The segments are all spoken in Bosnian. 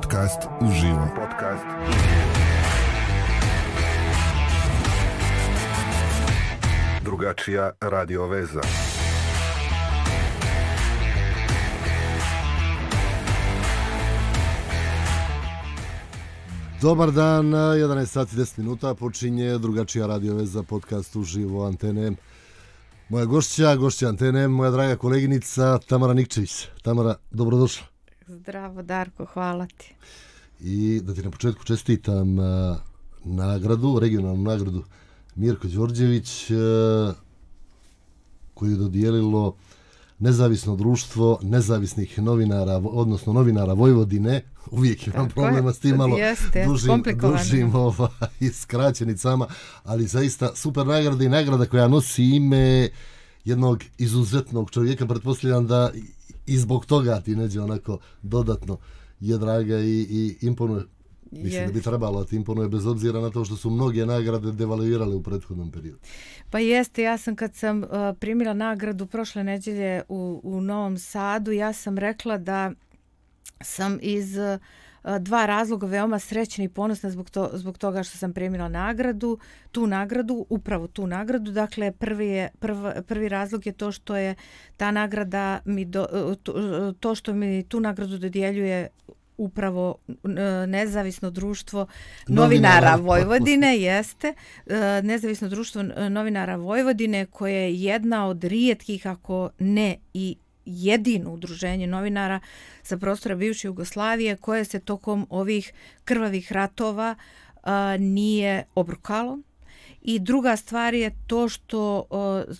podcast uživo. Podcast. Drugačija radio veza. Dobar dan, 11 sati 10 minuta počinje drugačija radio veza podcast uživo antene. Moja gošća, gošća antene, moja draga koleginica Tamara Nikčević. Tamara, dobrodošla. Zdravo, Darko, hvala ti. I da ti na početku čestitam e, nagradu, regionalnu nagradu Mirko Đorđević, uh, koju je dodijelilo nezavisno društvo nezavisnih novinara, odnosno novinara Vojvodine, uvijek imam Tako problema je, s tim malo jeste, dužim, dužim ovaj, skraćenicama, ali zaista super nagrada i nagrada koja nosi ime jednog izuzetnog čovjeka, pretpostavljam da i zbog toga ti neđe onako dodatno je draga i, i imponuje. Mislim yes. da bi trebalo da ti imponuje bez obzira na to što su mnoge nagrade devaluirale u prethodnom periodu. Pa jeste, ja sam kad sam uh, primila nagradu prošle neđelje u, u Novom Sadu, ja sam rekla da sam iz... Uh, dva razloga veoma srećna i ponosna zbog, to, zbog toga što sam primila nagradu, tu nagradu, upravo tu nagradu. Dakle, prvi, je, prv, prvi razlog je to što je ta nagrada mi do, e, to što mi tu nagradu dodjeljuje upravo e, nezavisno društvo novinara, novinara Vojvodine potpusti. jeste e, nezavisno društvo novinara Vojvodine koje je jedna od rijetkih ako ne i jedino udruženje novinara sa prostora bivše Jugoslavije koje se tokom ovih krvavih ratova a, nije obrukalo. I druga stvar je to što a, e,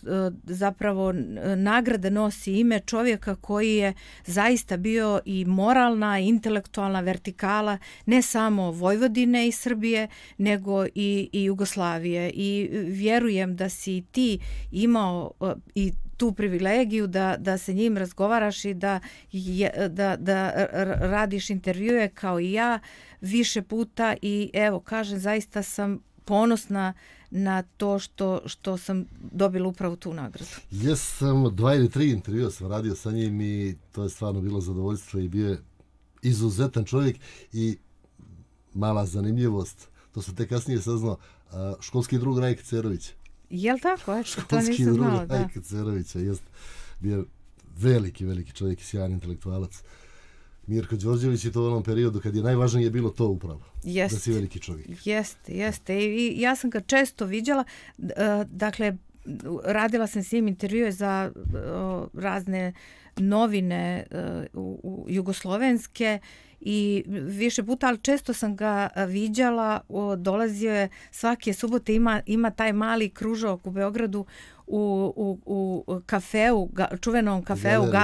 zapravo nagrada nosi ime čovjeka koji je zaista bio i moralna, i intelektualna vertikala ne samo Vojvodine i Srbije, nego i, i Jugoslavije. I vjerujem da si ti imao i tu privilegiju da, da se njim razgovaraš i da, da, da radiš intervjue kao i ja više puta i evo kažem zaista sam ponosna na to što, što sam dobila upravo tu nagradu. Ja sam dva ili tri intervjua sam radio sa njim i to je stvarno bilo zadovoljstvo i bio je izuzetan čovjek i mala zanimljivost, to se te kasnije saznalo, školski drug Rajk Cerović, Je li tako? Eto, školski to drugi Hajka Cerovića. Jest, bio veliki, veliki čovjek i sjajan intelektualac. Mirko Đorđević je to u onom periodu kad je najvažnije bilo to upravo. Jest, da si veliki čovjek. Jeste, jeste. I, I ja sam ga često vidjela. E, dakle, radila sam s njim intervjue za o, razne uh, novine uh, u, u jugoslovenske i više puta, ali često sam ga viđala, dolazio je svake subote, ima, ima taj mali kružok u Beogradu u, u, u kafeu, ga, čuvenom kafeu Galerija,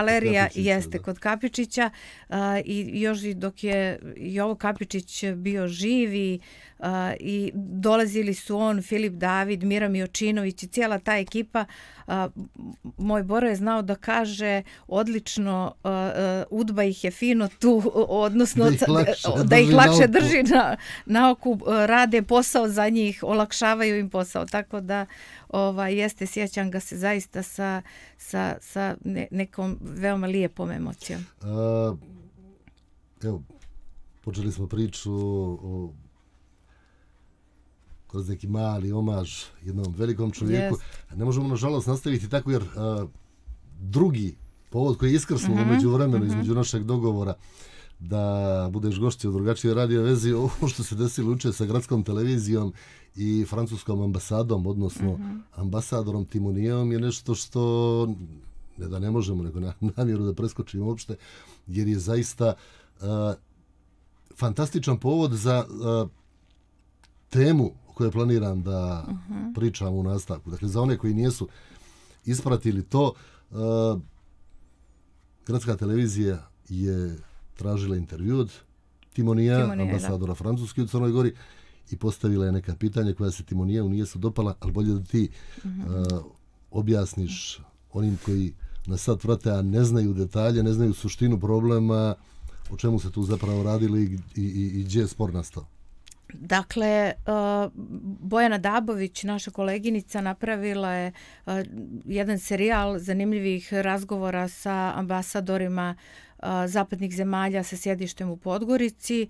Galerija Kapičića, jeste da. kod Kapičića uh, i još i dok je i ovo Kapičić bio živi uh, i dolazili su on, Filip David, Mira Miočinović i cijela ta ekipa, uh, moj Boro je znao da kaže odlično, uh, uh, udba ih je fino tu, odnosno da ih lakše, da ih lakše na drži na, na oku, uh, rade posao za njih, olakšavaju im posao, tako da ovaj, jeste, sjećam ga se zaista sa, sa, sa ne, nekom veoma lijepom emocijom. A, evo, počeli smo priču o kroz neki mali omaž jednom velikom čovjeku. Yes. Ne možemo, nažalost, nastaviti tako jer a, drugi povod koji je iskrsnulo mm -hmm. među vremenu, mhm. između našeg dogovora, da budeš gošći u drugačijoj radio vezi, ovo što se desilo uče sa gradskom televizijom, i francuskom ambasadom, odnosno uh mhm. -huh. ambasadorom Timonijevom je nešto što ne da ne možemo, nego na, namjeru da preskočimo uopšte, jer je zaista uh, fantastičan povod za uh, temu koju je planiram da uh mhm. -huh. pričam u nastavku. Dakle, za one koji nijesu ispratili to, uh, gradska televizija je tražila intervju od Timonija, Timonija ambasadora da. Francuske u Crnoj Gori, i postavila je neka pitanja koja se timonijevu nije se dopala, ali bolje da ti a, uh, objasniš onim koji na sad vrate, a ne znaju detalje, ne znaju suštinu problema, o čemu se tu zapravo radili i, i, i gdje je spor nastao. Dakle, uh, Bojana Dabović, naša koleginica, napravila je uh, jedan serijal zanimljivih razgovora sa ambasadorima zapadnih zemalja sa sjedištem u Podgorici.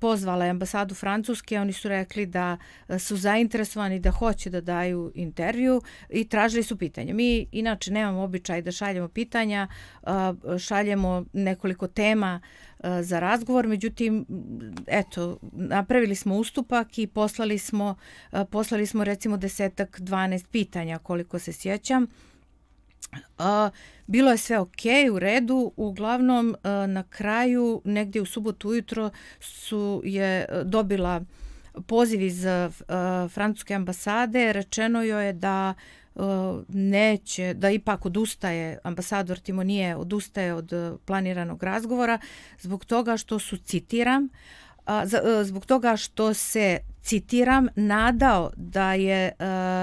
Pozvala je ambasadu Francuske, oni su rekli da su zainteresovani, da hoće da daju intervju i tražili su pitanje. Mi inače nemamo običaj da šaljemo pitanja, šaljemo nekoliko tema za razgovor, međutim, eto, napravili smo ustupak i poslali smo, poslali smo recimo desetak, dvanest pitanja koliko se sjećam. Uh, bilo je sve ok, u redu, uglavnom uh, na kraju, negdje u subotu ujutro, su je e, dobila poziv iz uh, francuske ambasade, rečeno joj je da uh, neće, da ipak odustaje, ambasador Timo nije odustaje od planiranog razgovora, zbog toga što su, citiram, uh, zbog toga što se citiram, nadao da je, e,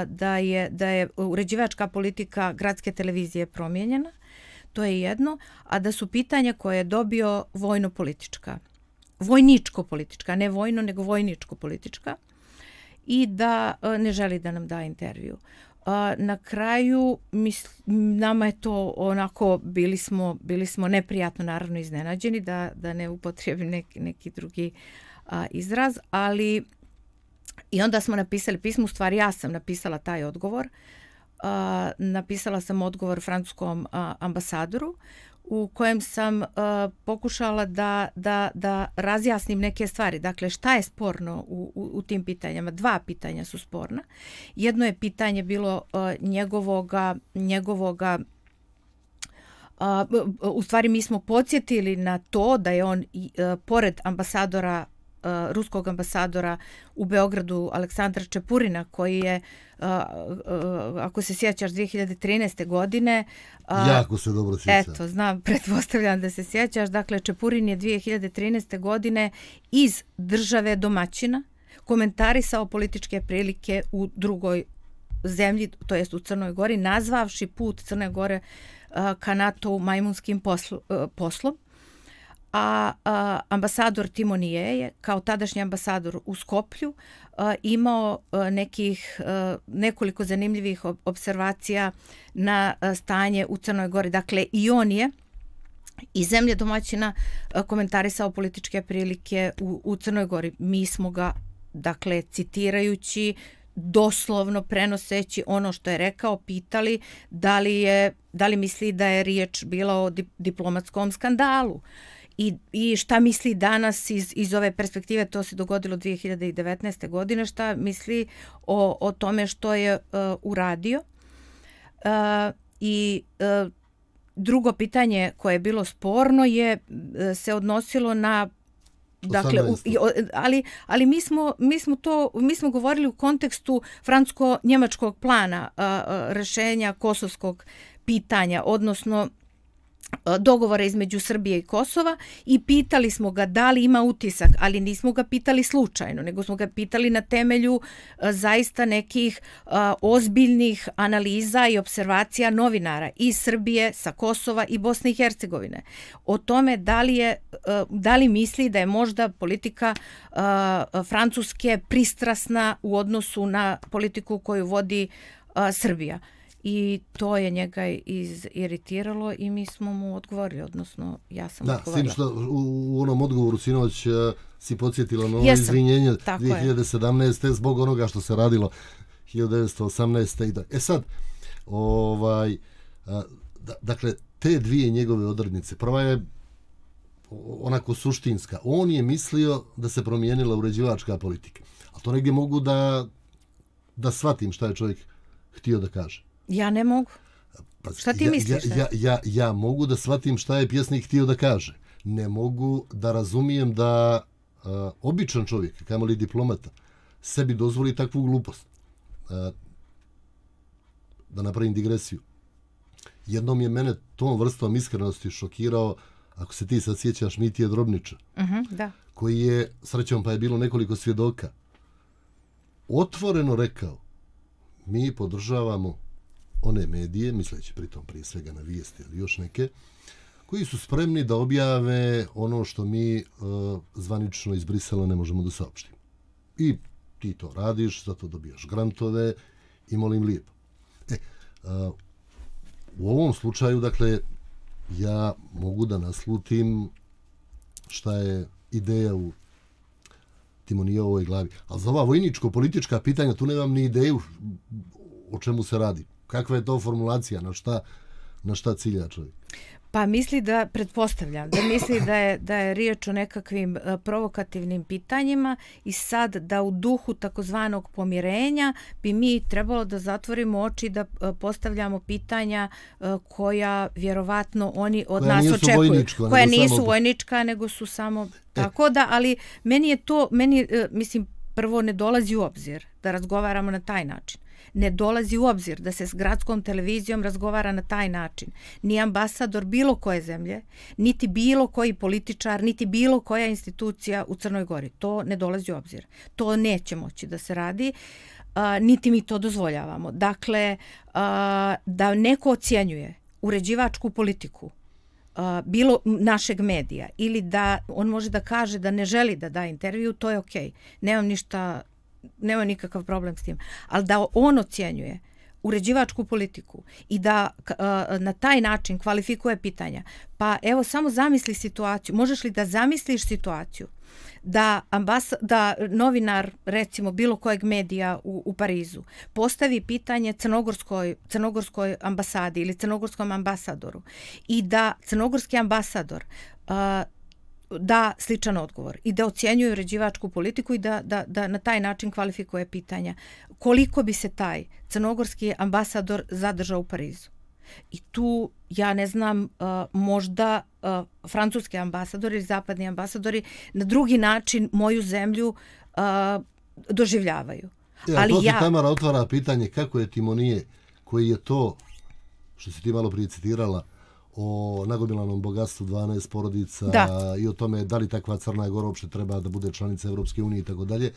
da je, da je uređivačka politika gradske televizije promijenjena. To je jedno. A da su pitanja koje je dobio vojno-politička. Vojničko-politička. Ne vojno, nego vojničko-politička. I da e, ne želi da nam da intervju. E, na kraju, misl, nama je to onako, bili smo, bili smo neprijatno naravno iznenađeni da, da ne upotrijebim neki, neki drugi izraz, ali I onda smo napisali pismo, u stvari ja sam napisala taj odgovor. A, napisala sam odgovor francuskom ambasadoru u kojem sam pokušala da, da, da razjasnim neke stvari. Dakle, šta je sporno u, u, u tim pitanjama? Dva pitanja su sporna. Jedno je pitanje bilo njegovoga, njegovoga Uh, u stvari mi smo podsjetili na to da je on uh, pored ambasadora Eh, ruskog ambasadora u Beogradu Aleksandra Čepurina koji je eh, eh, ako se sjećaš 2013. godine jako se dobro sjeća eto znam pretpostavljam da se sjećaš dakle Čepurin je 2013. godine iz države domaćina komentarisao političke prilike u drugoj zemlji to jest u Crnoj Gori nazvavši put Crne Gore ka NATO u majmunskim poslom a, ambasador Timonije je kao tadašnji ambasador u Skoplju imao nekih nekoliko zanimljivih observacija na stanje u Crnoj Gori. Dakle, i on je i zemlje domaćina komentarisao političke prilike u, u Crnoj Gori. Mi smo ga, dakle, citirajući, doslovno prenoseći ono što je rekao, pitali da li, je, da li misli da je riječ bila o diplomatskom skandalu. Uh, I, i šta misli danas iz, iz ove perspektive, to se dogodilo 2019. godine, šta misli o, o tome što je uh, uradio. Uh, I uh, drugo pitanje koje je bilo sporno je uh, se odnosilo na Dakle, u, ali, ali mi, smo, mi, smo to, mi smo govorili u kontekstu francusko-njemačkog plana uh, uh, rešenja kosovskog pitanja, odnosno E, dogovora između Srbije i Kosova i pitali smo ga da li ima utisak, ali nismo ga pitali slučajno, nego smo ga pitali na temelju e, zaista nekih e, ozbiljnih analiza i observacija novinara iz Srbije, sa Kosova i Bosne i Hercegovine. O tome da li, je, da li misli da je možda politika Francuske pristrasna u odnosu na politiku koju vodi Srbija. Srbija. I to je njega iziritiralo i mi smo mu odgovorili, odnosno ja sam da, odgovorila. Da, što u onom odgovoru Sinović eh, si podsjetila na ovo izvinjenje 2017. zbog onoga što se radilo 1918. i da. E sad, ovaj, eh, da, dakle, te dvije njegove odrednice, prva je onako suštinska. On je mislio da se promijenila uređivačka politika. A to negdje mogu da, da shvatim šta je čovjek htio da kaže. Ja ne mogu. Pa, šta ti ja, misliš? Ja, ja, ja, ja mogu da shvatim šta je pjesnik htio da kaže. Ne mogu da razumijem da uh, običan čovjek, kajmo li diplomata, sebi dozvoli takvu glupost. Uh, da napravim digresiju. Jednom je mene tom vrstom iskrenosti šokirao, ako se ti sad sjećaš, Mitije Drobniča. Uh mhm, -huh, da. Koji je, srećom pa je bilo nekoliko svjedoka, otvoreno rekao, mi podržavamo one medije, misleći pritom prije svega na vijesti ili još neke, koji su spremni da objave ono što mi e, zvanično iz Brisela ne možemo da saopštimo. I ti to radiš, zato dobijaš grantove i molim lijepo. E, e, u ovom slučaju, dakle, ja mogu da naslutim šta je ideja u Timonija u ovoj glavi. Ali za ova vojničko-politička pitanja tu nemam ni ideju o čemu se radi kakva je to formulacija, na šta, na šta cilja čovjek? Pa misli da, pretpostavljam, da misli da je, da je riječ o nekakvim e, provokativnim pitanjima i sad da u duhu takozvanog pomirenja bi mi trebalo da zatvorimo oči da e, postavljamo pitanja e, koja vjerovatno oni od koja nas očekuju. Vojničko, koja nisu samo... vojnička, nego su samo... Tako da, ali meni je to, meni, mislim, prvo ne dolazi u obzir da razgovaramo na taj način. Ne dolazi u obzir da se s gradskom televizijom razgovara na taj način. Ni ambasador bilo koje zemlje, niti bilo koji političar, niti bilo koja institucija u Crnoj Gori. To ne dolazi u obzir. To neće moći da se radi, niti mi to dozvoljavamo. Dakle, da neko ocjenjuje uređivačku politiku bilo našeg medija ili da on može da kaže da ne želi da da intervju, to je okej. Okay. Nemam ništa, nemam nikakav problem s tim. Ali da on ocjenjuje uređivačku politiku i da uh, na taj način kvalifikuje pitanja. Pa evo, samo zamisli situaciju. Možeš li da zamisliš situaciju uh, da, ambas, da novinar, recimo, bilo kojeg medija u, u Parizu postavi pitanje crnogorskoj, crnogorskoj ambasadi ili crnogorskom ambasadoru i da crnogorski ambasador uh, da sličan odgovor i da ocjenjuje uređivačku politiku i da, da, da na taj način kvalifikuje pitanja koliko bi se taj crnogorski ambasador zadržao u Parizu. I tu, ja ne znam, uh, možda uh, francuski ambasadori ili zapadni ambasadori na drugi način moju zemlju uh, doživljavaju. Ja, Ali to ja... Tamara otvara pitanje kako je Timonije, koji je to, što si ti malo prije citirala, o nagomilanom bogatstvu 12 porodica da. i o tome da li takva Crna Gora uopšte treba da bude članica Evropske unije i tako dalje.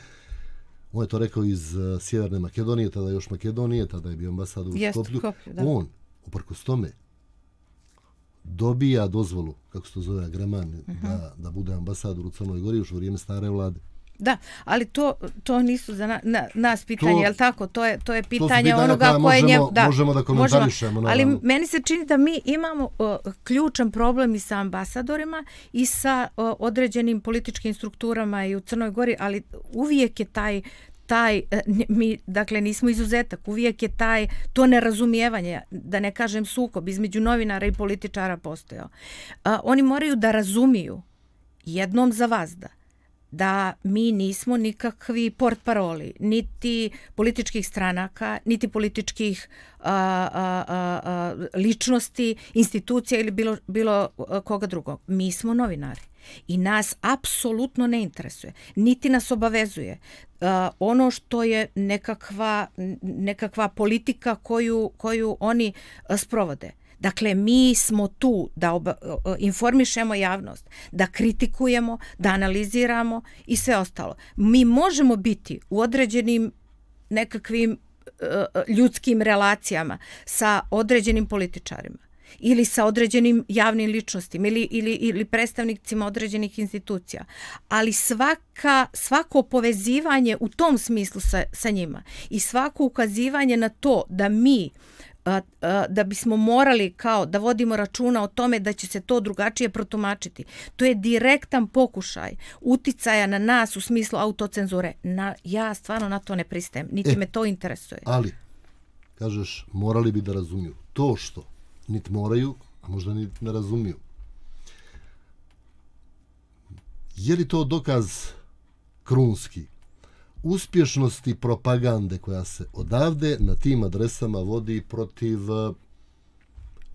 On je to rekao iz Sjeverne Makedonije, tada još Makedonije, tada je bio ambasador u Skoplju. Skoplju On, uprkos tome, dobija dozvolu, kako se to zove, agraman, uh mhm. -huh. da, da bude ambasador u Crnoj Gori još u vrijeme stare vlade. Da, ali to, to nisu za na, na, nas pitanje, jel tako? To je, to je pitanje, pitanje onoga koje je njemu... Da, možemo da komentarišemo. Možemo, ali naravno. meni se čini da mi imamo uh, ključan problem i sa ambasadorima i sa uh, određenim političkim strukturama i u Crnoj Gori, ali uvijek je taj, taj, e, mi dakle nismo izuzetak, uvijek je taj to nerazumijevanje, da ne kažem sukob između novinara i političara postojao. oni moraju da razumiju jednom za vazda da mi nismo nikakvi port paroli, niti političkih stranaka, niti političkih a, a, a, ličnosti, institucija ili bilo, bilo koga drugog. Mi smo novinari. I nas apsolutno ne interesuje, niti nas obavezuje. Uh, ono što je nekakva, nekakva politika koju, koju oni uh, sprovode. Dakle, mi smo tu da oba, uh, uh, informišemo javnost, da kritikujemo, da analiziramo i sve ostalo. Mi možemo biti u određenim nekakvim uh, ljudskim relacijama sa određenim političarima ili sa određenim javnim ličnostima ili, ili, ili predstavnicima određenih institucija. Ali svaka, svako povezivanje u tom smislu sa, sa njima i svako ukazivanje na to da mi da bismo morali kao da vodimo računa o tome da će se to drugačije protumačiti. To je direktan pokušaj uticaja na nas u smislu autocenzure. Na, ja stvarno na to ne pristajem, niti e, me to interesuje. Ali, kažeš, morali bi da razumiju to što nit moraju, a možda ni ne razumiju. Je li to dokaz krunski uspješnosti propagande koja se odavde na tim adresama vodi protiv e,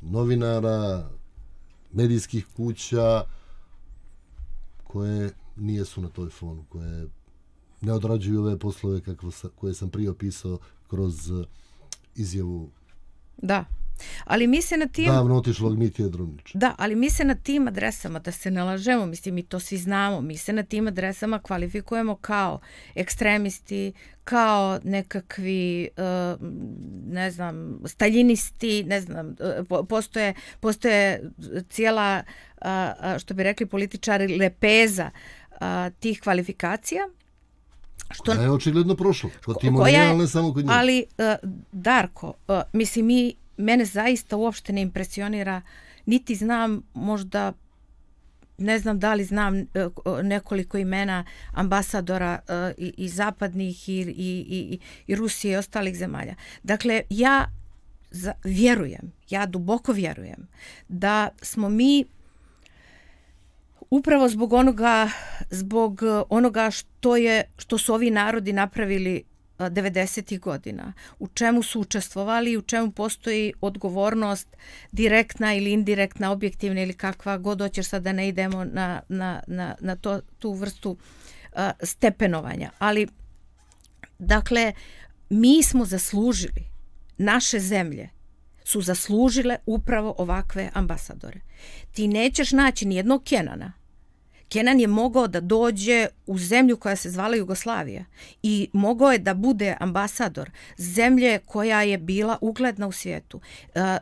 novinara, medijskih kuća koje nije su na toj fonu, koje ne odrađuju ove poslove kako sa, koje sam prije opisao kroz e, izjavu da. Ali mi se na tim... Davno otišlo Dmitrije Drumnić. Da, ali mi se na tim adresama, da se ne lažemo, mislim, mi to svi znamo, mi se na tim adresama kvalifikujemo kao ekstremisti, kao nekakvi, eh, ne znam, staljinisti, ne znam, eh, postoje, postoje cijela, eh, što bi rekli političari, lepeza tih kvalifikacija. Što, koja je očigledno samo Kod ko, koja, ali, Darko, mislim, mi mene zaista uopšte ne impresionira, niti znam možda ne znam da li znam e, e, nekoliko imena ambasadora e, i, i zapadnih i, i, i, i Rusije i ostalih zemalja. Dakle, ja vjerujem, ja duboko vjerujem da smo mi upravo zbog onoga, zbog onoga što je, što su ovi narodi napravili 90. ih godina, u čemu su učestvovali i u čemu postoji odgovornost direktna ili indirektna, objektivna ili kakva god oćeš sad da ne idemo na, na, na, na to, tu vrstu stepenovanja. Ali, dakle, mi smo zaslužili, naše zemlje su zaslužile upravo ovakve ambasadore. Ti nećeš naći nijednog Kenana, Kenan je mogao da dođe u zemlju koja se zvala Jugoslavija i mogao je da bude ambasador zemlje koja je bila ugledna u svijetu. E, e,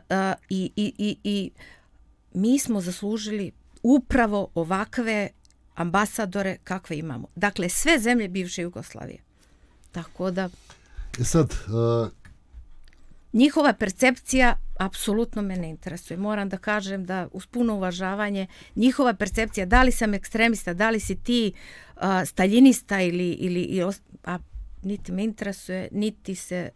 i, i, i, I mi smo zaslužili upravo ovakve ambasadore kakve imamo. Dakle, sve zemlje bivše Jugoslavije. Tako da... E sad... Uh... Njihova percepcija apsolutno me ne interesuje. Moram da kažem da uz puno uvažavanje njihova percepcija, da li sam ekstremista, da li si ti uh, staljinista ili, ili i os, a, niti me interesuje, niti se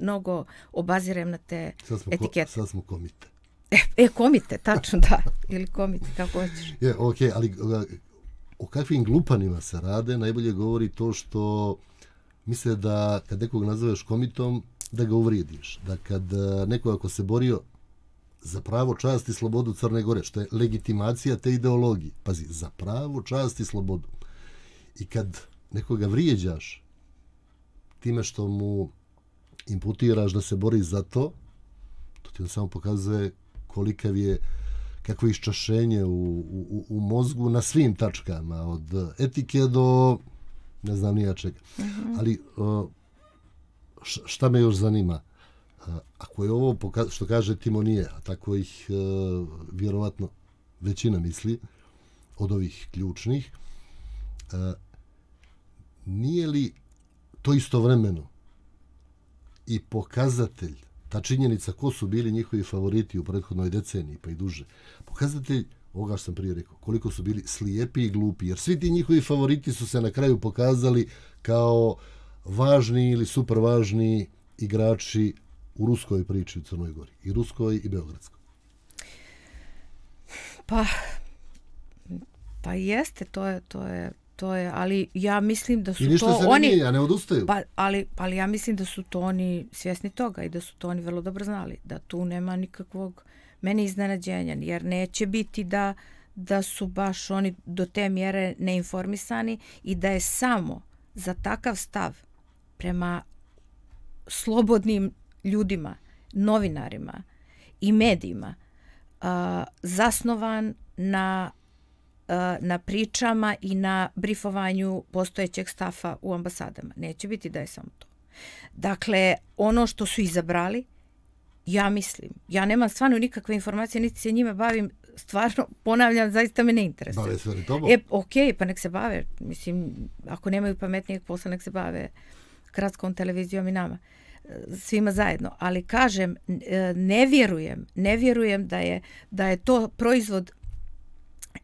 mnogo obazirem na te etikete. sad smo komite. E, e, komite, tačno da. ili komite, kako hoćeš. Je, ok, ali e, o kakvim glupanima se rade najbolje govori to što misle da kad nekog nazoveš komitom, da ga uvrijediš. Da kad e, neko ako se borio za pravo čast i slobodu Crne Gore, što je legitimacija te ideologije, pazi, za pravo čast i slobodu. I kad nekoga vrijeđaš time što mu imputiraš da se bori za to, to ti on samo pokazuje kolikav je kakvo iščašenje u, u, u mozgu na svim tačkama, od etike do ne znam nija čega. Mm -hmm. Ali šta me još zanima? E, ako je ovo, što kaže Timo, nije, a tako ih e, vjerovatno većina misli od ovih ključnih, e, nije li to istovremeno i pokazatelj, ta činjenica ko su bili njihovi favoriti u prethodnoj deceniji, pa i duže, pokazatelj ovoga što sam prije rekao, koliko su bili slijepi i glupi, jer svi ti njihovi favoriti su se na kraju pokazali kao uh, važni ili super važni igrači u ruskoj priči u Crnoj Gori? I ruskoj i beogradskoj? Pa, pa jeste, to je, to je, to je, ali ja mislim da su to oni... I ništa se ne ja ne odustaju. Pa, ali, ali ja mislim da su to oni svjesni toga i da su to oni vrlo dobro znali, da tu nema nikakvog meni iznenađenja, jer neće biti da, da su baš oni do te mjere neinformisani i da je samo za takav stav prema slobodnim ljudima, novinarima i medijima uh, zasnovan na na pričama i na brifovanju postojećeg stafa u ambasadama. Neće biti da je samo to. Dakle, ono što su izabrali, ja mislim, ja nemam stvarno nikakve informacije, niti se njima bavim, stvarno, ponavljam, zaista me ne interesuje. Bave se oni tobom? E, okej, okay, pa nek se bave. Mislim, ako nemaju pametnijeg posla, nek se bave uh, gradskom televizijom i nama e, svima zajedno, ali kažem e, ne vjerujem, ne vjerujem da je da je to proizvod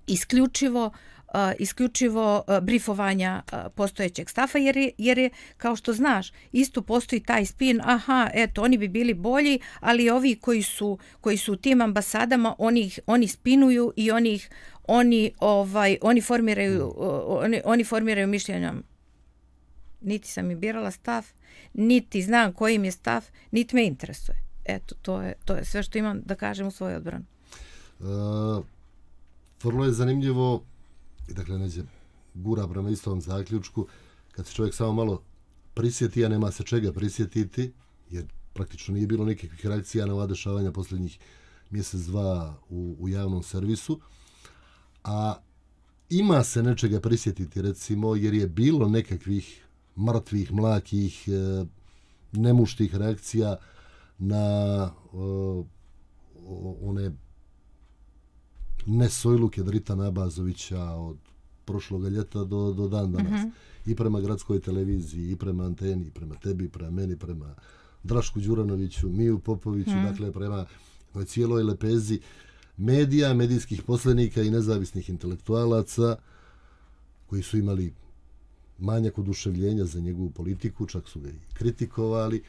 isključivo e, isključivo brifovanja postojećeg stafa, jer je, jer je, kao što znaš, isto postoji taj spin, aha, eto, oni bi bili bolji, ali ovi koji su, koji su u tim ambasadama, oni, ih, oni spinuju i oni, ih, oni, ovaj, oni, formiraju, mm. oni, oni formiraju mišljenja niti sam i birala stav, niti znam kojim je stav, niti me interesuje. Eto, to je, to je sve što imam da kažem u svoj odbran. Uh, e, vrlo je zanimljivo, i dakle neđe gura prema istom zaključku, kad se čovjek samo malo prisjeti, a nema se čega prisjetiti, jer praktično nije bilo nekakvih reakcija na ova dešavanja posljednjih mjesec, dva u, u javnom servisu, a ima se nečega prisjetiti, recimo, jer je bilo nekakvih mrtvih, mlakih, e, nemuštih reakcija na e, one nesojluke Dritana Nabazovića od prošlog ljeta do, do dan danas. Mm -hmm. I prema gradskoj televiziji, i prema anteni, i prema tebi, i prema meni, prema Drašku Đuranoviću, Miju Popoviću, mm -hmm. dakle prema cijeloj lepezi medija, medijskih poslenika i nezavisnih intelektualaca koji su imali manjak oduševljenja za njegovu politiku, čak su ga i kritikovali.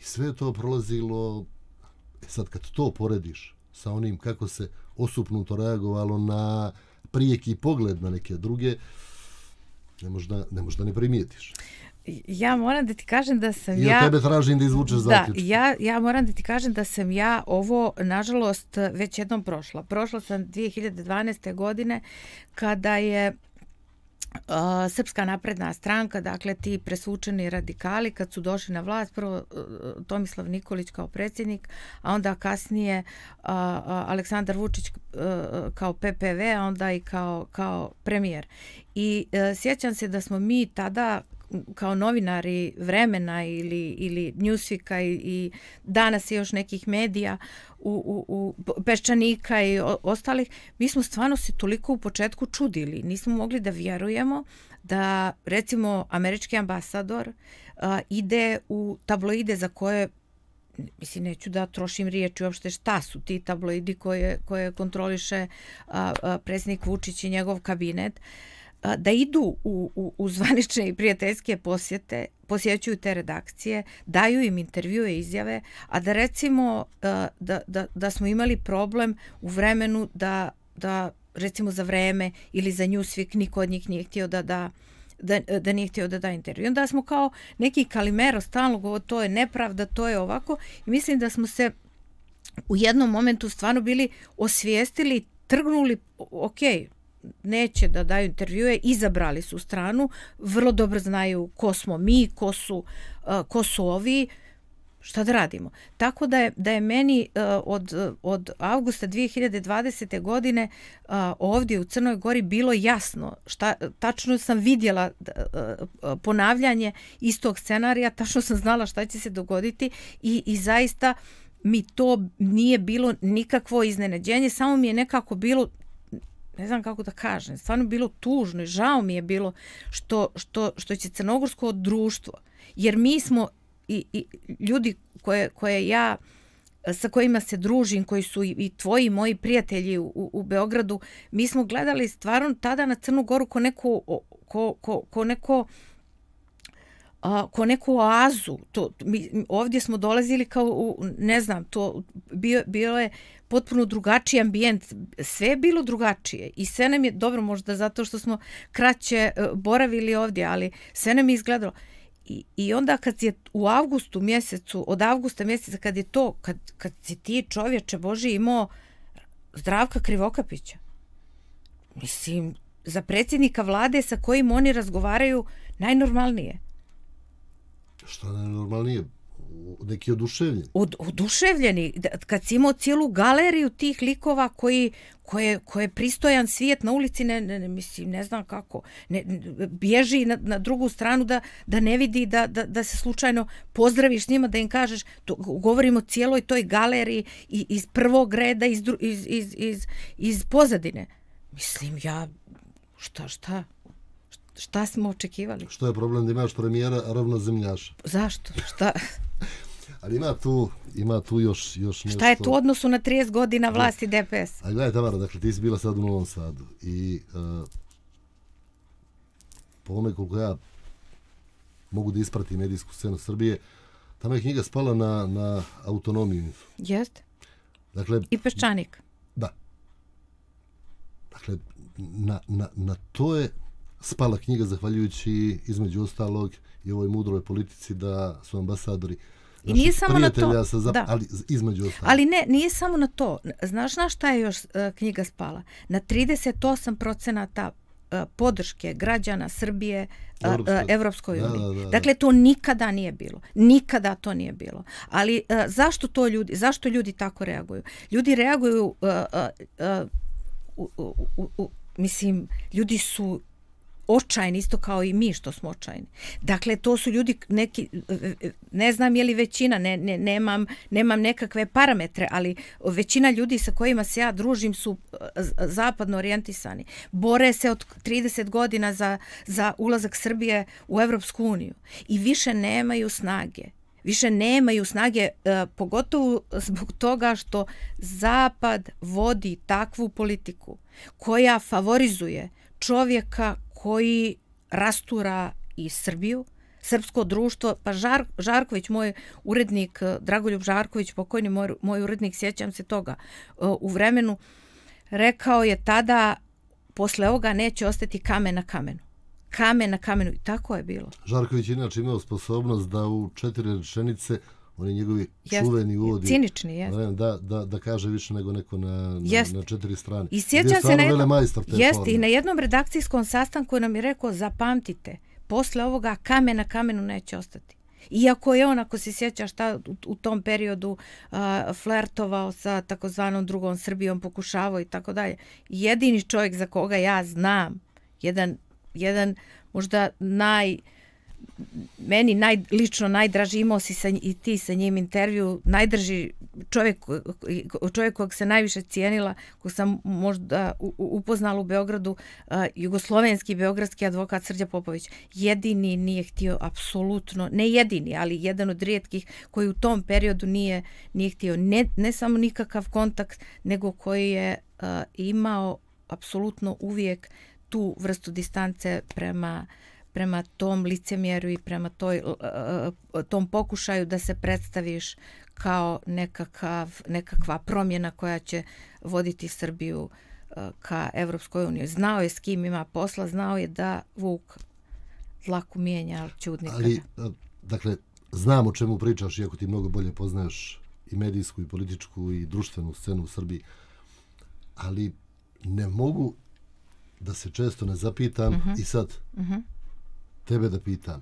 I sve to prolazilo, e sad kad to porediš sa onim kako se osupnuto reagovalo na prijeki pogled na neke druge, ne možda ne, možda ne primijetiš. Ja moram da ti kažem da sam ja... I od ja, tebe tražim da izvučeš Da, Ja, ja moram da ti kažem da sam ja ovo, nažalost, već jednom prošla. Prošla sam 2012. godine kada je Srpska napredna stranka, dakle ti presučeni radikali kad su došli na vlast, prvo e, Tomislav Nikolić kao predsjednik, a onda kasnije Aleksandar Vučić e, kao PPV, a onda i kao, kao premijer. I e, sjećam se da smo mi tada kao novinari vremena ili, ili Newsweeka i, i danas i još nekih medija u, u, u Peščanika i o, ostalih, mi smo stvarno se toliko u početku čudili. Nismo mogli da vjerujemo da recimo američki ambasador a, ide u tabloide za koje mislim, neću da trošim riječ uopšte šta su ti tabloidi koje, koje kontroliše predsjednik Vučić i njegov kabinet. A, da idu u, u, u zvanične i prijateljske posjete, posjećuju te redakcije, daju im intervjue i izjave, a da recimo da, da, da smo imali problem u vremenu da, da recimo za vreme ili za Newsweek niko od njih nije htio da da da, da nije htio da da intervju. Onda smo kao neki kalimero stalno govorili to je nepravda, to je ovako. I mislim da smo se u jednom momentu stvarno bili osvijestili, trgnuli, okej, neće da daju intervjue, izabrali su stranu, vrlo dobro znaju ko smo mi, ko su, uh, ko su ovi, šta da radimo. Tako da je, da je meni od, od augusta 2020. godine ovdje u Crnoj Gori bilo jasno, šta, tačno sam vidjela ponavljanje istog scenarija, tačno sam znala šta će se dogoditi i, i zaista mi to nije bilo nikakvo iznenađenje, samo mi je nekako bilo ne znam kako da kažem, stvarno bilo tužno i žao mi je bilo što, što, što će crnogorsko društvo, jer mi smo i, i ljudi koje, koje ja sa kojima se družim, koji su i, i tvoji i moji prijatelji u, u Beogradu, mi smo gledali stvarno tada na Crnu Goru ko neku, ko, ko, ko neko a, ko neku oazu. To, mi, ovdje smo dolazili kao, u, ne znam, to bio, bio je potpuno drugačiji ambijent. Sve je bilo drugačije i sve nam je, dobro možda zato što smo kraće e, boravili ovdje, ali sve nam je izgledalo. I, I onda kad je u avgustu mjesecu, od avgusta mjeseca kad je to, kad, kad si ti čovječe Boži imao zdravka Krivokapića, mislim, za predsjednika vlade sa kojim oni razgovaraju najnormalnije. Šta najnormalnije? neki oduševljeni. Od, oduševljeni, kad si imao cijelu galeriju tih likova koji, koje, koje pristojan svijet na ulici, ne, ne, mislim, ne znam kako, ne, bježi na, na drugu stranu da, da ne vidi, da, da, da se slučajno pozdraviš njima, da im kažeš, to, govorimo cijeloj toj galeriji iz prvog reda, iz, iz, iz, iz pozadine. Mislim, ja, šta, šta? Šta smo očekivali? Što je problem da imaš premijera ravno zemljaša? Zašto? Šta? Ali ima tu, ima tu još, još nešto. Šta je tu odnosu na 30 godina vlasti a, DPS? A gledaj, Tamara, dakle, ti si bila sad u Novom Sadu i uh, po ome koliko ja mogu da isprati medijsku scenu Srbije, tamo je knjiga spala na, na autonomiju. Jest. Dakle, I Peščanik. Da. Dakle, na, na, na to je, spala knjiga zahvaljujući između ostalog i ovoj mudroj politici da su ambasadori I nije samo na to, sa zap... da. ali između ostalog. Ali ne, nije samo na to. Znaš na šta je još uh, knjiga spala? Na 38% ta e, podrške građana Srbije e, Evropskoj uniji. Da, da, da. Dakle, to nikada nije bilo. Nikada to nije bilo. Ali uh, zašto to ljudi, zašto ljudi tako reaguju? Ljudi reaguju uh, uh, uh, u, u, u, u, mislim, ljudi su očajni isto kao i mi što smo očajni. Dakle, to su ljudi neki, ne znam je li većina, ne, ne, nemam, nemam nekakve parametre, ali većina ljudi sa kojima se ja družim su eh, zapadno orijentisani. Bore se od 30 godina za, za ulazak Srbije u Evropsku uniju i više nemaju snage. Više nemaju snage, e, pogotovo zbog toga što Zapad vodi takvu politiku koja favorizuje čovjeka koji rastura i Srbiju, srpsko društvo, pa Žar, Žarković, moj urednik, Dragoljub Žarković, pokojni moj, moj urednik, sjećam se toga, e, u vremenu, rekao je tada, posle ovoga neće ostati kamen na kamenu. Kamen na kamenu. I tako je bilo. Žarković je inače imao sposobnost da u četiri rečenice oni njegovi Jest. čuveni uvodi. Cinični, jesu. Da, da, da kaže više nego neko na, na, na četiri strane. I sjećam se na jednom, jest, i na jednom redakcijskom sastanku nam je rekao, zapamtite, posle ovoga kamen na kamenu neće ostati. Iako je on, ako se sjeća šta u, u tom periodu a, uh, flertovao sa takozvanom drugom Srbijom, pokušavao i tako dalje. Jedini čovjek za koga ja znam, jedan, jedan možda naj meni naj, lično najdraži imao si sa, i ti sa njim intervju, najdraži čovjek, čovjek kojeg se najviše cijenila, ko sam možda upoznala u Beogradu, jugoslovenski beogradski advokat Srđa Popović. Jedini nije htio apsolutno, ne jedini, ali jedan od rijetkih koji u tom periodu nije, nije htio ne, ne samo nikakav kontakt, nego koji je imao apsolutno uvijek tu vrstu distance prema prema tom licemjeru i prema toj, e, e, tom pokušaju da se predstaviš kao nekakav, nekakva promjena koja će voditi Srbiju e, ka Evropskoj uniji. Znao je s kim ima posla, znao je da Vuk dlaku mijenja čudnika. Ali, dakle, znam o čemu pričaš, iako ti mnogo bolje poznaš i medijsku, i političku, i društvenu scenu u Srbiji, ali ne mogu da se često ne zapitam uh mhm. -huh. i sad, uh mhm. -huh tebe da pitam,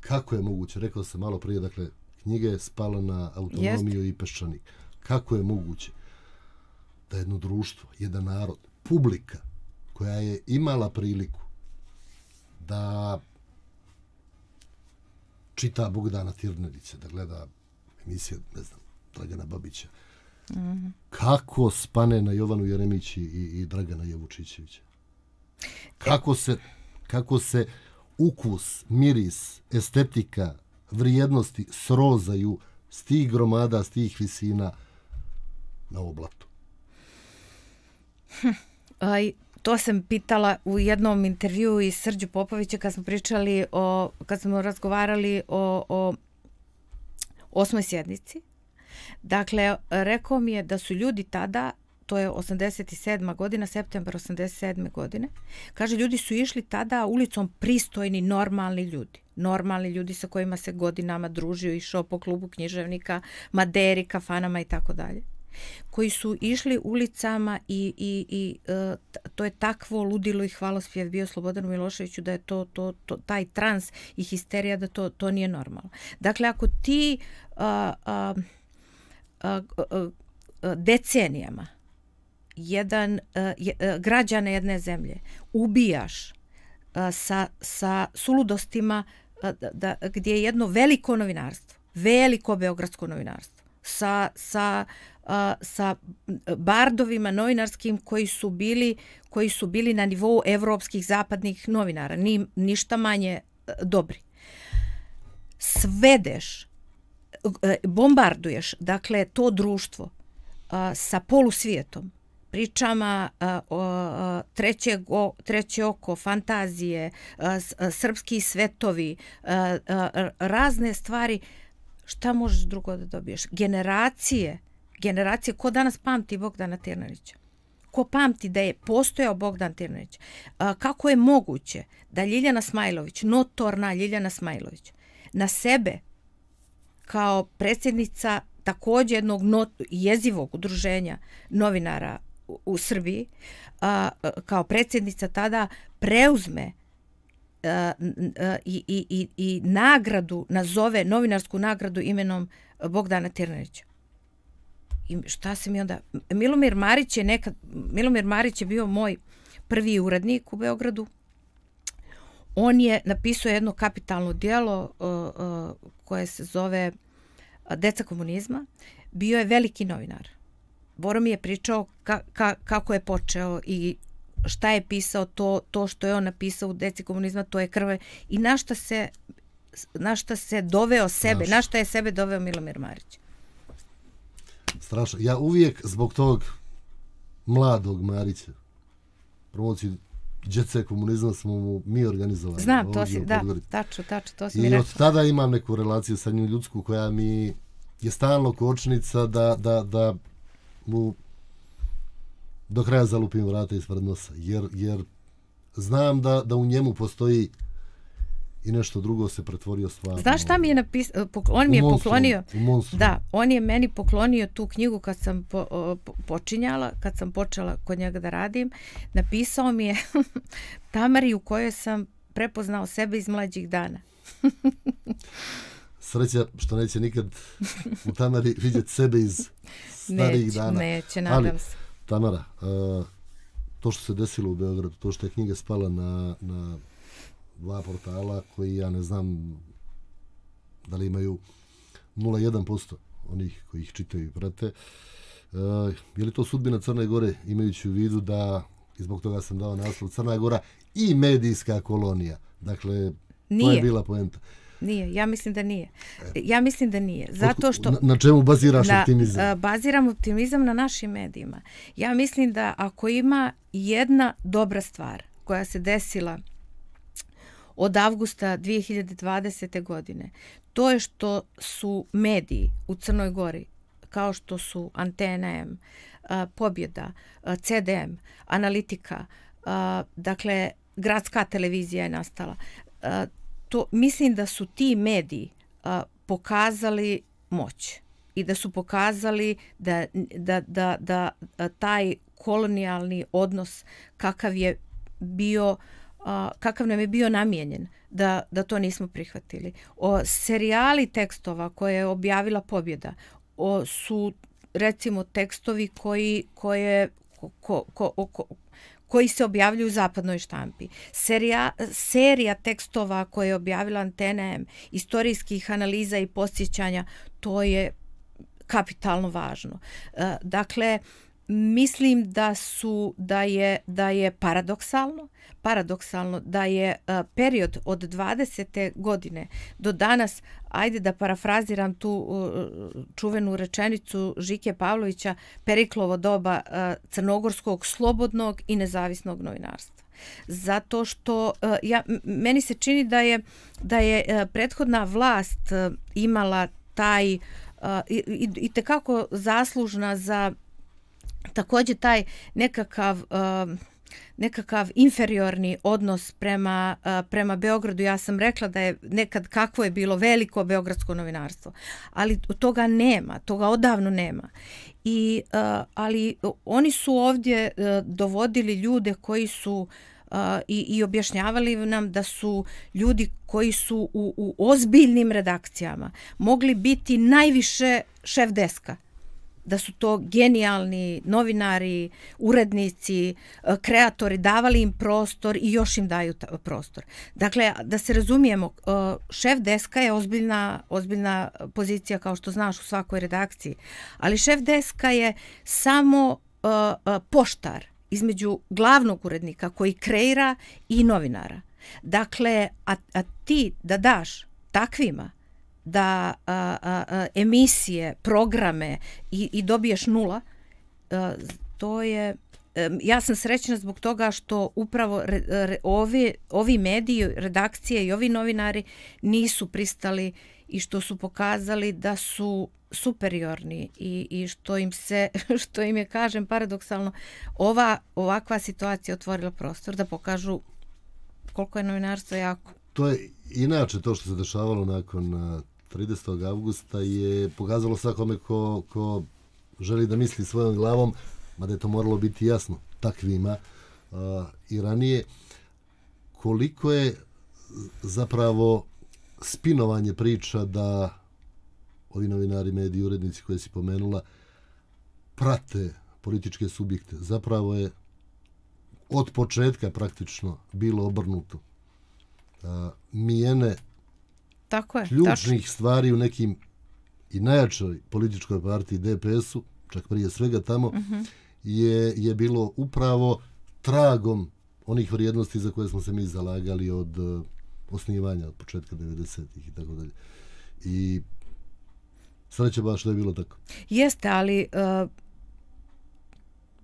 kako je moguće, rekao sam malo prije, dakle, knjige spala na autonomiju Jest. i peščanik. Kako je moguće da jedno društvo, jedan narod, publika, koja je imala priliku da čita Bogdana Tirnerića, da gleda emisije, ne znam, Dragana Babića, mm -hmm. kako spane na Jovanu Jeremići i, i Dragana Jevučićevića? E, kako se, kako se, ukus, miris, estetika, vrijednosti srozaju s tih gromada, s tih visina na oblatu? Hm, aj, to sam pitala u jednom intervju i Srđu Popovića kad smo pričali o, kad smo razgovarali o, o osmoj sjednici. Dakle, rekao mi je da su ljudi tada to je 87. godina, septembar 87. godine. Kaže, ljudi su išli tada ulicom pristojni, normalni ljudi. Normalni ljudi sa kojima se godinama družio, išao po klubu književnika, maderi, kafanama i tako dalje. Koji su išli ulicama i, i, i e, to je takvo ludilo i hvalospjev bio Slobodanu Miloševiću da je to, to, to, taj trans i histerija da to, to nije normalno. Dakle, ako ti a, a, a, a, decenijama jedan uh, je, uh, građane jedne zemlje ubijaš uh, sa sa suludostima uh, da, da gdje je jedno veliko novinarstvo veliko beogradsko novinarstvo sa sa uh, sa bardovima novinarskim koji su bili koji su bili na nivou evropskih zapadnih novinara ni ništa manje uh, dobri svedeš bombarduješ dakle to društvo uh, sa polusvijetom svijetom pričama, o treće, treće oko, fantazije, srpski svetovi, razne stvari. Šta možeš drugo da dobiješ? Generacije, generacije, ko danas pamti Bogdana Tirnanića? Ko pamti da je postojao Bogdan Tirnanić? Kako je moguće da Ljiljana Smajlović, notorna Ljiljana Smajlović, na sebe kao predsjednica takođe jednog jezivog udruženja novinara u Srbiji a, kao predsjednica tada preuzme i, i, i, i nagradu nazove novinarsku nagradu imenom Bogdana Tirnarića. I šta se mi onda... Milomir Marić je nekad... Milomir Marić je bio moj prvi urednik u Beogradu. On je napisao jedno kapitalno dijelo uh, uh, koje se zove Deca komunizma. Bio je veliki novinar. Uh, Boro mi je pričao ka, ka, kako je počeo i šta je pisao to, to što je on napisao u Deci komunizma, to je krve i na šta se, na šta se doveo sebe, Strašno. na šta je sebe doveo Milomir Marić. Strašno. Ja uvijek zbog tog mladog Marića promociju Djece komunizma smo mu mi organizovali. Znam, to si, da, tačno, tačno, to si I mi I od rekao. tada imam neku relaciju sa njim ljudsku koja mi je stalno kočnica da, da, da mu do kraja zalupim vrata ispred nosa, jer, jer znam da, da u njemu postoji i nešto drugo se pretvorio stvarno. Znaš šta mi je napisao? Eh, on mi je monstru, poklonio. Da, on je meni poklonio tu knjigu kad sam po, po, počinjala, kad sam počela kod njega da radim. Napisao mi je Tamari u kojoj sam prepoznao sebe iz mlađih dana. sreća što neće nikad u Tamari vidjeti sebe iz starih neće, dana. Neće, nadam Ali, se. Tamara, e, to što se desilo u Beogradu, to što je knjiga spala na, na dva portala koji ja ne znam da li imaju 0,1% onih koji ih čitaju i prate. E, je li to sudbina Crne Gore imajući u vidu da i zbog toga sam dao naslov Crna Gora i medijska kolonija. Dakle, Nije. to je bila poenta. Nije, ja mislim da nije. E. Ja mislim da nije. Zato što na, na čemu baziraš na, optimizam? E, baziram optimizam na našim medijima. Ja mislim da ako ima jedna dobra stvar koja se desila od avgusta 2020. godine, to je što su mediji u Crnoj Gori kao što su Antena M, e, Pobjeda, CDM, Analitika, dakle, gradska televizija je nastala to mislim da su ti mediji a, pokazali moć i da su pokazali da da da da taj kolonijalni odnos kakav je bio a, kakav nam je bio namijenjen da da to nismo prihvatili o serijali tekstova koje je objavila pobjeda o, su recimo tekstovi koji koje ko, ko, ko, koji se objavljuju u zapadnoj štampi. Serija, serija tekstova koje je objavila Antena istorijskih analiza i posjećanja, to je kapitalno važno. E, dakle, uh, mislim da su da je da je paradoksalno paradoksalno da je a, e, period od 20. godine do danas ajde da parafraziram tu a, čuvenu rečenicu Žike Pavlovića Periklovo doba a, e, crnogorskog slobodnog i nezavisnog novinarstva zato što e, ja meni se čini da je da je prethodna vlast imala taj i, i, i te kako zaslužna za takođe taj nekakav um, nekakav inferiorni odnos prema, uh, prema Beogradu. Ja sam rekla da je nekad kakvo je bilo veliko beogradsko novinarstvo, ali toga nema, toga odavno nema. I, uh, ali oni su ovdje uh, dovodili ljude koji su i, i objašnjavali nam da su ljudi koji su u, u ozbiljnim redakcijama mogli biti najviše šef deska da su to genijalni novinari, urednici, e, kreatori, davali im prostor i još im daju prostor. Dakle, da se razumijemo, e, šef deska je ozbiljna, ozbiljna pozicija, kao što znaš u svakoj redakciji, ali šef deska je samo e, poštar između glavnog urednika koji kreira i novinara. Dakle, a, a ti da daš takvima da a, a, a, emisije, programe i, i dobiješ nula, a, to je ja sam srećna zbog toga što upravo re, re, ovi, ovi mediji, redakcije i ovi novinari nisu pristali i što su pokazali da su superiorni i, i što im se, što im je kažem paradoksalno, ova ovakva situacija otvorila prostor da pokažu koliko je novinarstvo jako. To je inače to što se dešavalo nakon 30. augusta je pokazalo svakome ko, ko želi da misli svojom glavom, mada je to moralo biti jasno takvima uh, i ranije, koliko je zapravo spinovanje priča da ovi novinari, mediji, urednici koje si pomenula prate političke subjekte. Zapravo je od početka praktično bilo obrnuto. Uh, mijene tako je, ključnih tako. stvari u nekim i najjačoj političkoj partiji DPS-u, čak prije svega tamo, uh mhm. -huh. je, je bilo upravo tragom onih vrijednosti za koje smo se mi zalagali od e, osnivanja, od početka 90-ih i tako dalje. I sreće baš da je bilo tako. Jeste, ali uh,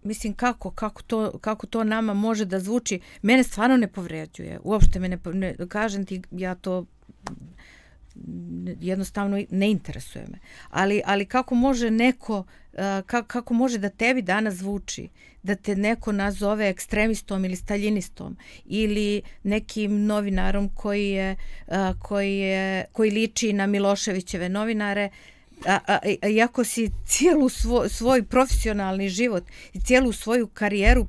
mislim kako, kako, to, kako to nama može da zvuči, mene stvarno ne povređuje. Uopšte me ne, ne kažem ti, ja to jednostavno ne interesuje me. Ali, ali kako može neko, kako može da tebi danas zvuči da te neko nazove ekstremistom ili staljinistom ili nekim novinarom koji, je, koji, je, koji liči na Miloševićeve novinare, A, a, a, iako si cijelu svo, svoj profesionalni život i cijelu svoju karijeru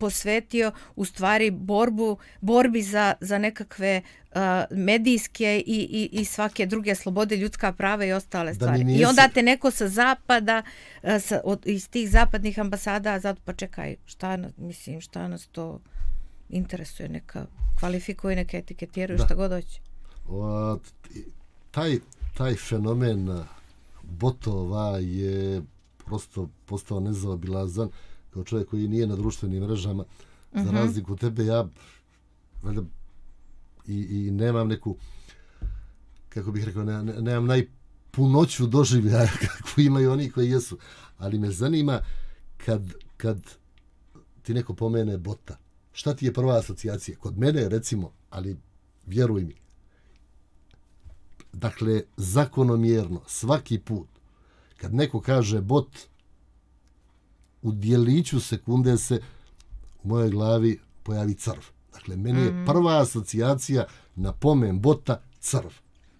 posvetio u stvari borbu, borbi za, za nekakve uh, medijske i, i, i svake druge slobode, ljudska prava i ostale stvari. Nijesi... I onda te neko sa zapada, uh, sa, od, iz tih zapadnih ambasada, zato pa čekaj, šta, mislim, šta nas to interesuje, neka kvalifikuje, neka etiketiraju, šta god hoće. taj, taj fenomen botova je prosto postao nezaobilazan. Uh, kao čovjek koji nije na društvenim mrežama, uh-huh. za mhm. razliku od tebe, ja valjda, i, i nemam neku, kako bih rekao, ne, ne, nemam najpunoću doživlja kakvu imaju oni koji jesu. Ali me zanima kad, kad ti neko pomene bota, šta ti je prva asocijacija? Kod mene, recimo, ali vjeruj mi, dakle, zakonomjerno, svaki put, kad neko kaže bot, u dijeliću sekunde se u mojoj glavi pojavi crv. Dakle, meni je mhm. prva asocijacija na pomen bota crv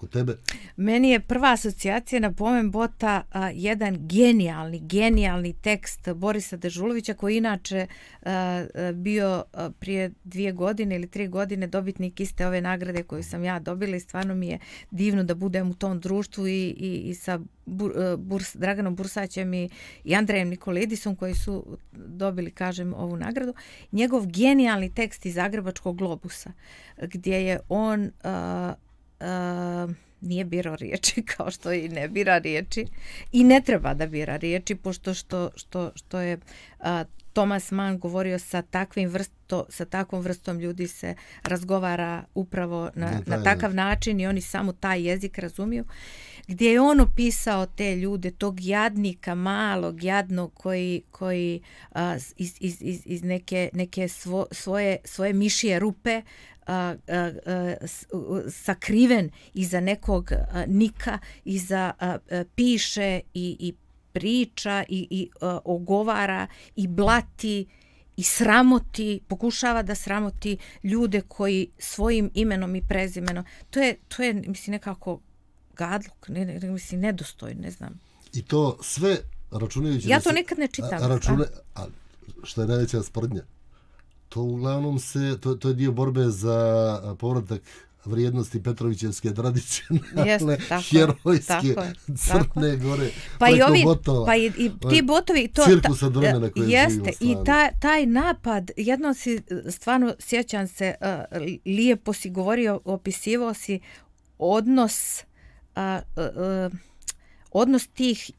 kod tebe? Meni je prva asocijacija na pomen bota a, jedan genijalni, genijalni tekst Borisa Dežulovića koji inače a, bio a, prije dvije godine ili tri godine dobitnik iste ove nagrade koju sam ja dobila i stvarno mi je divno da budem u tom društvu i, i, i sa Bur, Burs, Draganom Bursaćem i, i Andrejem Nikolidisom koji su dobili, kažem, ovu nagradu. Njegov genijalni tekst iz Zagrebačkog globusa gdje je on a, nije birao riječi kao što i ne bira riječi i ne treba da bira riječi pošto što, što, što je a, Thomas Mann govorio sa takvim vrsto, sa takvom vrstom ljudi se razgovara upravo na, na takav način i oni samo taj jezik razumiju. Gdje je on opisao te ljude, tog jadnika malog, jadnog koji, koji a, iz, iz, iz, iz, neke, neke svo, svoje, svoje mišije rupe a, a, a, sakriven iza nekog a, nika, iza a, a, piše i, i priča i, i a, ogovara i blati i sramoti, pokušava da sramoti ljude koji svojim imenom i prezimenom. To je, to je mislim, nekako gadluk, ne, ne, mislim, nedostoj, ne znam. I to sve računajući... Ja to nekad ne čitam. A, račune, a, što je najveća sprdnja, To uglavnom se, to, to je dio borbe za povratak vrijednosti Petrovićevske tradicije tradicionalne herojske Crne tako. Gore pa i ovi, botova, pa i, i pa, ti botovi to cirkusa ta, vremena koje jeste, živi i ta, taj napad jedno se stvarno sjećam se uh, lijepo si govorio opisivao si odnos uh, uh, odnos tih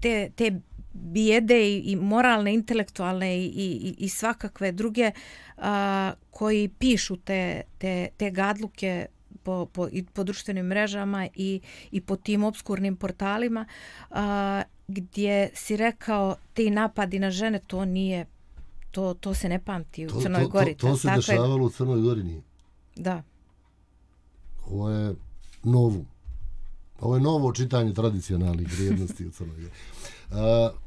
te, te bijede i, i moralne, intelektualne i, i, i svakakve druge a, koji pišu te, te, te gadluke po, po, i po društvenim mrežama i, i po tim obskurnim portalima a, gdje si rekao te napadi na žene to nije to, to se ne pamti u to, Crnoj to, Gori. To, to, se dešavalo je... u Crnoj Gori nije. Da. Ovo je novo Ovo je novo čitanje tradicionalnih vrijednosti u Crnoj Gori. Uh,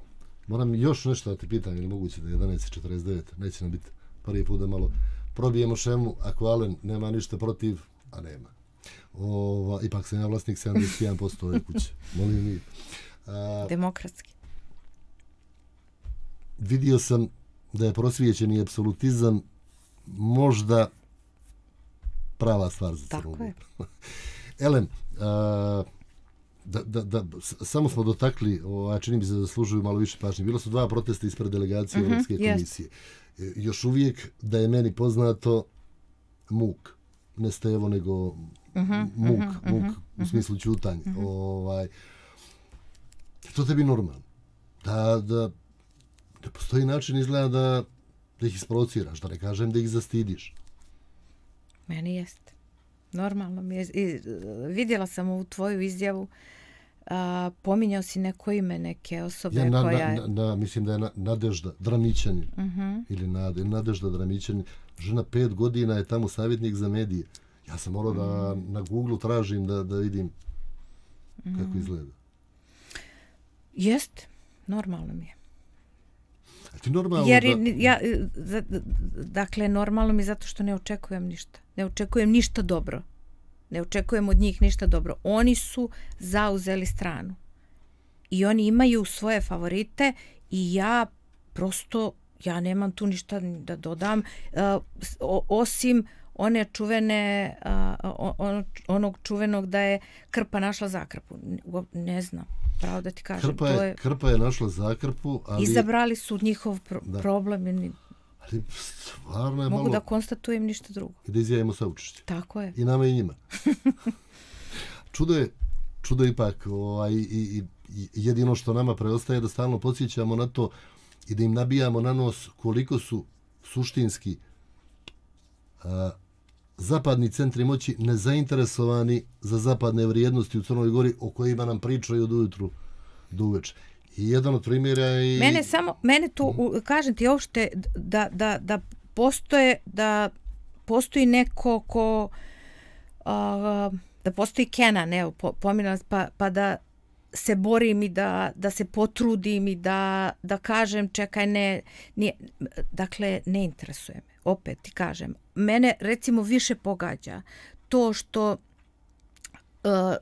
Moram još nešto da te pitan, ili moguće da je 11.49, neće nam biti prvi put da malo probijemo šemu, ako Alen nema ništa protiv, a nema. Ova, ipak sam ja vlasnik 71% ove kuće, molim mi. A, Demokratski. Vidio sam da je prosvijećeni apsolutizam možda prava stvar za Crnogoru. Tako je. Elen, a, da, da, da, samo smo dotakli, ovaj, čini mi se da zaslužuju malo više pažnje. Bilo su dva protesta ispred delegacije uh mhm, -huh, Evropske komisije. Yes. Još uvijek, da je meni poznato, muk. Ne stevo, nego mhm, muk, uh mhm, -huh, muk, uh -huh, u smislu čutanja. Uh -huh. ovaj, to tebi normalno. Da, da, da postoji način izgleda da, da ih isprovociraš, da ne kažem da ih zastidiš. Meni jeste. Normalno mi je. I, e, vidjela sam u tvoju izjavu uh, a, pominjao si neko ime, neke osobe ja, na, koja... Na, na, mislim da je na, Nadežda Dramićanin. Uh mhm. -huh. Ili na, Nadežda Dramićanin. Žena pet godina je tamo savjetnik za medije. Ja sam morao uh -huh. da mm. na Google tražim da, da vidim mm. kako izgleda. Jest, normalno mi je. A ti normalno Jer, da... ja, dakle, normalno mi zato što ne očekujem ništa. Ne očekujem ništa dobro ne očekujem od njih ništa dobro. Oni su zauzeli stranu. I oni imaju svoje favorite i ja prosto, ja nemam tu ništa da dodam, uh, osim one čuvene, uh, onog čuvenog da je krpa našla zakrpu. Ne znam, pravo da ti kažem. Krpa je, to je... krpa je našla zakrpu, ali... Izabrali su njihov pro da. problem i Ali stvarno je Mogu malo... Mogu da konstatujem ništa drugo. I da izjavimo sa učešće. Tako je. I nama i njima. čudo je, čudo je ipak, ovaj, i, i, jedino što nama preostaje da stalno podsjećamo na to i da im nabijamo na nos koliko su suštinski a, zapadni centri moći nezainteresovani za zapadne vrijednosti u Crnoj Gori o kojima nam pričaju od ujutru do uveče. I jedan od primjera i... Mene samo, mene tu, kažem ti uopšte, da, da, da postoje, da postoji neko ko, a, da postoji Kena, ne, po, pominam, pa, pa da se borim i da, da se potrudim i da, da kažem, čekaj, ne, nije, dakle, ne interesuje me, opet ti kažem. Mene, recimo, više pogađa to što a, e,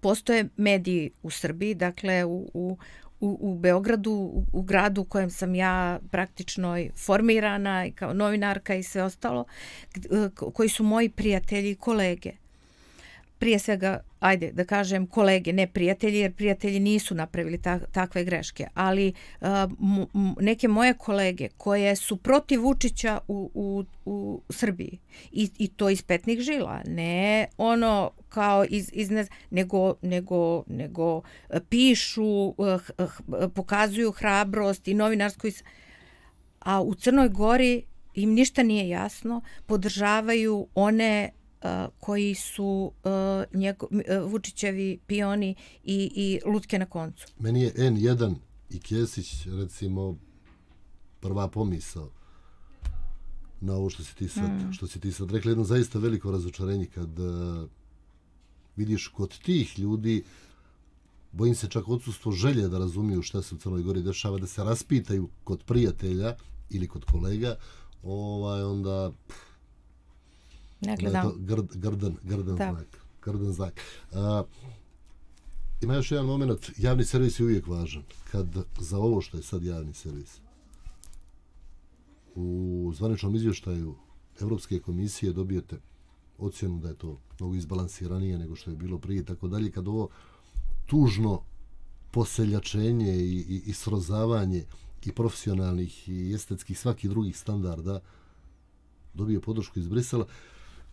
postoje mediji u Srbiji, dakle, u, u, u, u Beogradu, u, u gradu u kojem sam ja praktično formirana i kao novinarka i sve ostalo, eh, koji su moji prijatelji i kolege prije svega, ajde da kažem, kolege, ne prijatelji, jer prijatelji nisu napravili ta, takve greške, ali a, uh, m, m, neke moje kolege koje su protiv Vučića u, u, u Srbiji, i, i to iz petnih žila, ne ono kao iz, iz ne, nego, nego, nego uh, pišu, uh, h, h, pokazuju hrabrost i novinarsku is... a u Crnoj Gori im ništa nije jasno, podržavaju one Eh, koji su uh, eh, njego, eh, Vučićevi pioni i, i lutke na koncu. Meni je N1 i Kjesić recimo prva pomisao na ovo što si ti sad, mm. što si ti sad rekla. Jedno zaista veliko razočarenje kad vidiš kod tih ljudi bojim se čak odsustvo želje da razumiju šta se u Crnoj Gori dešava, da se raspitaju kod prijatelja ili kod kolega, ovaj, onda... Pff, Grdan, grdan znak. Grdan znak. A, ima još jedan moment, javni servis je uvijek važan. Kad za ovo što je sad javni servis, u zvaničnom izvještaju Evropske komisije dobijete ocjenu da je to mnogo izbalansiranije nego što je bilo prije i tako dalje. Kad ovo tužno poseljačenje i, i, i srozavanje i profesionalnih i estetskih svakih drugih standarda dobije podršku iz Brisela,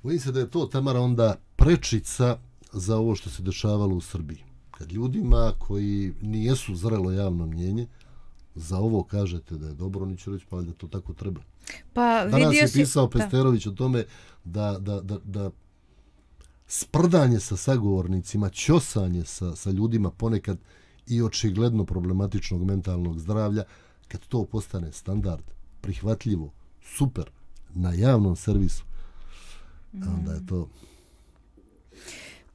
Bojim se da je to, Tamara, onda prečica za ovo što se dešavalo u Srbiji. Kad ljudima koji nijesu zrelo javno mnjenje, za ovo kažete da je dobro, oni će reći pa da to tako treba. Pa, Danas vidio je pisao si... Pesterović da. o tome da, da, da, da sprdanje sa sagovornicima, ćosanje sa, sa ljudima ponekad i očigledno problematičnog mentalnog zdravlja, kad to postane standard, prihvatljivo, super, na javnom servisu, mm. onda je to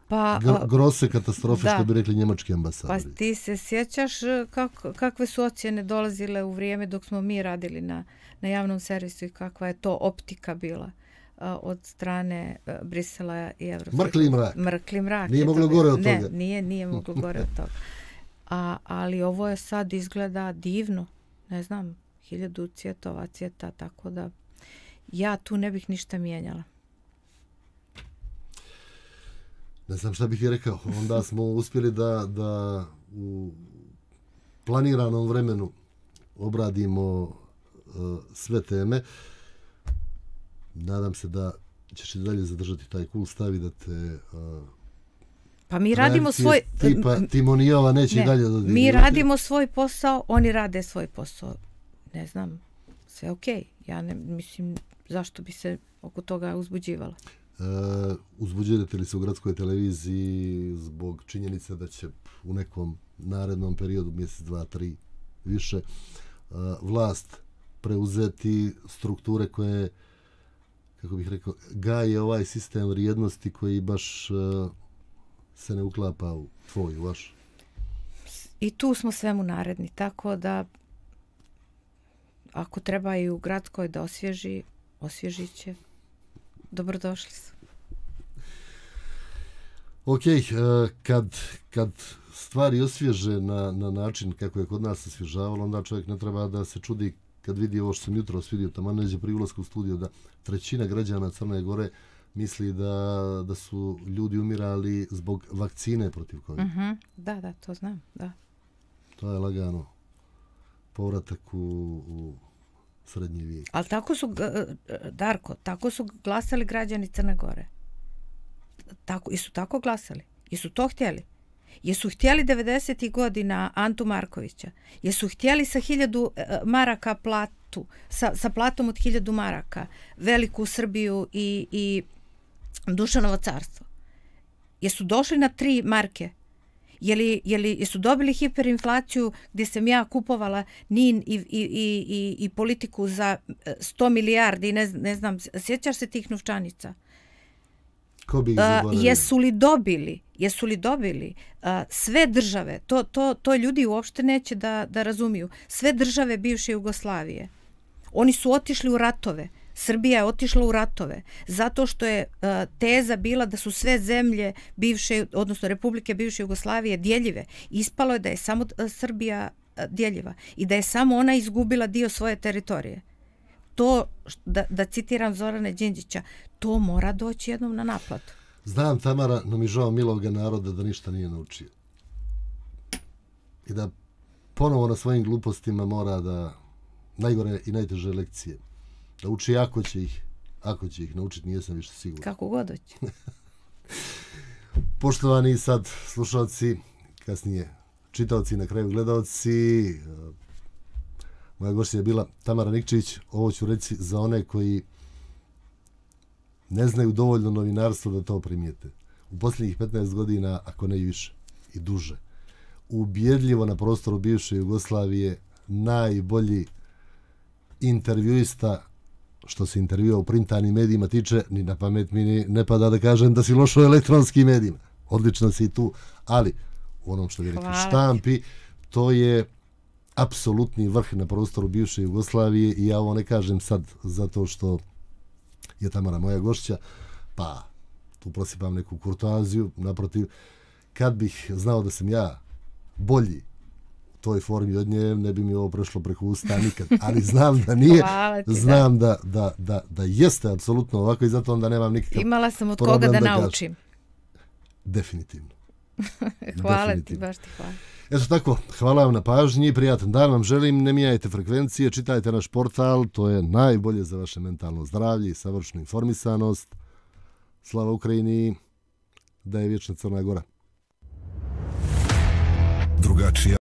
pa, grose katastrofe, da. što bi rekli njemački ambasadori. Pa ti se sjećaš e, kak, kakve su ocjene dolazile u vrijeme dok smo mi radili na, na javnom servisu i kakva je to optika bila e, od strane e, Brisela i Evropske. Mrkli mrak. Mrkli mrak. Nije moglo gore od toga. Ne, nije, nije moglo gore od toga. A, ali ovo je sad izgleda divno. Ne znam, hiljadu cvjetova cvjeta, tako da ja tu ne bih ništa mijenjala. ne znam šta bih ti rekao. Onda smo uspjeli da, da u planiranom vremenu obradimo uh, sve teme. Nadam se da ćeš i dalje zadržati taj kul stav i da te... Uh, pa mi radimo svoj... Tipa, timonijova neće ne, i dalje dodirati. Mi radimo svoj posao, oni rade svoj posao. Ne znam, sve okej. Okay. Ja ne, mislim, zašto bi se oko toga uzbuđivala? uzbuđujete li se u gradskoj televiziji zbog činjenice da će u nekom narednom periodu, mjesec, dva, tri, više, e, vlast preuzeti strukture koje, kako bih rekao, gaje ovaj sistem vrijednosti koji baš e, se ne uklapa u tvoj, vaš? I tu smo svemu naredni, tako da ako treba i u gradskoj da osvježi, osvježit će dobrodošli su. Ok, uh, kad, kad stvari osvježe na, na način kako je kod nas osvježavalo, onda čovjek ne treba da se čudi kad vidi ovo što sam jutro osvidio, tamo neđe pri ulazku u studiju, da trećina građana Crne Gore misli da, da su ljudi umirali zbog vakcine protiv COVID. Uh mhm. -huh. Da, da, to znam, da. To je lagano povratak u, u srednji vijek. Ali tako su, Darko, tako su glasali građani Crne Gore. Tako, I su tako glasali? I su to htjeli? Jesu htjeli 90. godina Antu Markovića? Jesu htjeli sa 1000 e, e, maraka platu? Sa, sa platom od 1000 maraka? Veliku Srbiju i, i Dušanovo carstvo? Jesu došli na tri marke? je li, je li su dobili hiperinflaciju gdje sam ja kupovala NIN i, i, i, i politiku za 100 e, milijardi, ne, ne znam, sjećaš se tih novčanica? Ko bi e, A, jesu li dobili? Jesu li dobili? E, sve države, to, to, to ljudi uopšte neće da, da razumiju, sve države bivše Jugoslavije, oni su otišli u ratove, Srbija je otišla u ratove zato što je e, teza bila da su sve zemlje bivše odnosno republike bivše Jugoslavije djeljive ispalo je da je samo e, Srbija e, djeljiva i da je samo ona izgubila dio svoje teritorije to da da citiram Zorana Đinđića to mora doći jednom na naplatu Znam Tamara no mi žao miloga naroda da ništa nije naučio i da ponovo na svojim glupostima mora da najgore i najteže lekcije nauči ako će ih, ako će ih naučiti, nije sam više siguran. Kako god hoće. Poštovani sad slušalci, kasnije čitalci, na kraju gledalci, moja gošća je bila Tamara Nikčić. ovo ću reći za one koji ne znaju dovoljno novinarstva da to primijete. U posljednjih 15 godina, ako ne i više i duže, ubjedljivo na prostoru bivše Jugoslavije najbolji intervjuista što se intervjua u printanim medijima tiče, ni na pamet mi ne pada da kažem da si loš u elektronskim medijima. Odlično si tu, ali u onom što je rekli štampi, to je apsolutni vrh na prostoru bivše Jugoslavije i ja ovo ne kažem sad zato što je Tamara moja gošća, pa tu prosipam neku kurtoaziju, naprotiv, kad bih znao da sam ja bolji toj formi od nje ne bi mi ovo prošlo preko usta nikad, ali znam da nije, ti, znam da. Da, da, da jeste apsolutno ovako i zato onda nemam nikakav problem. Imala sam od koga da, da naučim. Definitivno. hvala Definitivno. ti, baš ti hvala. Eto tako, hvala vam na pažnji, prijatan dan vam želim, ne mijajte frekvencije, čitajte naš portal, to je najbolje za vaše mentalno zdravlje i savršnu informisanost. Slava Ukrajini, da je vječna Crna Gora. Drugačija.